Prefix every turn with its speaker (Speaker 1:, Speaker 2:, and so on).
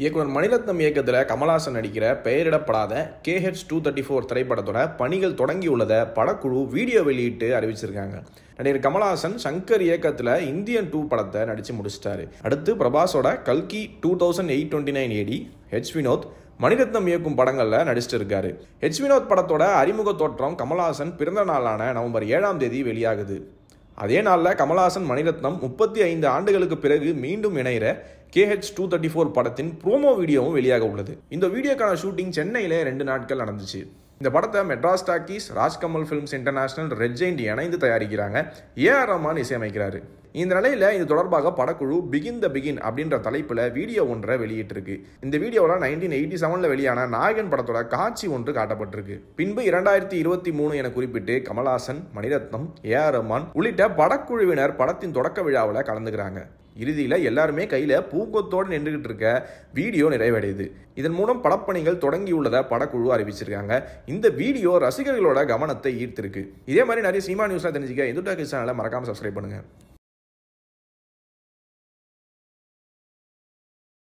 Speaker 1: இயக்குனர் மணிரத்னம் இயக்கத்தில் கமலாசன் நடிக்கிற பெயரிடப்படாத கேஹெச் டூ தேர்ட்டி ஃபோர் திரைப்படத்தோட பணிகள் தொடங்கியுள்ளதை படக்குழு வீடியோ வெளியிட்டு அறிவிச்சிருக்காங்க நடிகர் கமலாசன் சங்கர் இயக்கத்தில் இந்தியன் டூ படத்தை நடித்து முடிச்சிட்டாரு அடுத்து பிரபாஸோட கல்கி two thousand eight twenty nine AD H Vinoth Mani Ratnam இயக்கும் படங்களில் நடிச்சுட்டு இருக்காரு ஹெச் வினோத் படத்தோட அறிமுக தோற்றம் கமலாசன் பிறந்த நாளான நவம்பர் ஏழாம் தேதி வெளியாகுது அதே நாளில் கமல்ஹாசன் மணிரத்னம் முப்பத்தி ஐந்து ஆண்டுகளுக்கு பிறகு மீண்டும் இணைகிற கேஹெச் டூ தேர்ட்டி ஃபோர் படத்தின் ப்ரோமோ வீடியோவும் வெளியாக உள்ளது இந்த வீடியோக்கான ஷூட்டிங் சென்னையில் ரெண்டு நாட்கள் நடந்துச்சு இந்த படத்தை Madras talkies Rajkamal films international red giant இணைந்து தயாரிக்கிறாங்க ஏஆர் ரமான் இசையமைக்கிறாரு இந்த நிலையில் இது தொடர்பாக படக்குழு பிகின் த பிகின் அப்படின்ற தலைப்பில் வீடியோ ஒன்றை வெளியிட்டிருக்கு இந்த வீடியோவில் நைன்டீன் எயிட்டி செவனில் வெளியான நாயகன் படத்தோட காட்சி ஒன்று காட்டப்பட்டிருக்கு பின்பு இரண்டாயிரத்தி இருபத்தி மூணு என குறிப்பிட்டு கமலாசன் மணிரத்னம் ஏஆர் ரமான் உள்ளிட்ட படக்குழுவினர் படத்தின் தொடக்க விழாவில் கலந்துக்கிறாங்க இறுதியில் எல்லாருமே கையில் பூக்கொத்தோடு நின்றுகிட்டு இருக்க வீடியோ நிறைவடையுது இதன் மூலம் படப்பணிகள் தொடங்கியுள்ளதை படக்குழு அறிவிச்சிருக்காங்க இந்த வீடியோ ரசிகர்களோட கவனத்தை ஈர்த்திருக்கு இதே மாதிரி நிறைய சினிமா நியூஸ்லாம் தெரிஞ்சுக்க எதுட்டாக்கு சேனலை மறக்காமல் சப்ஸ்கிரைப் பண்ணுங்கள்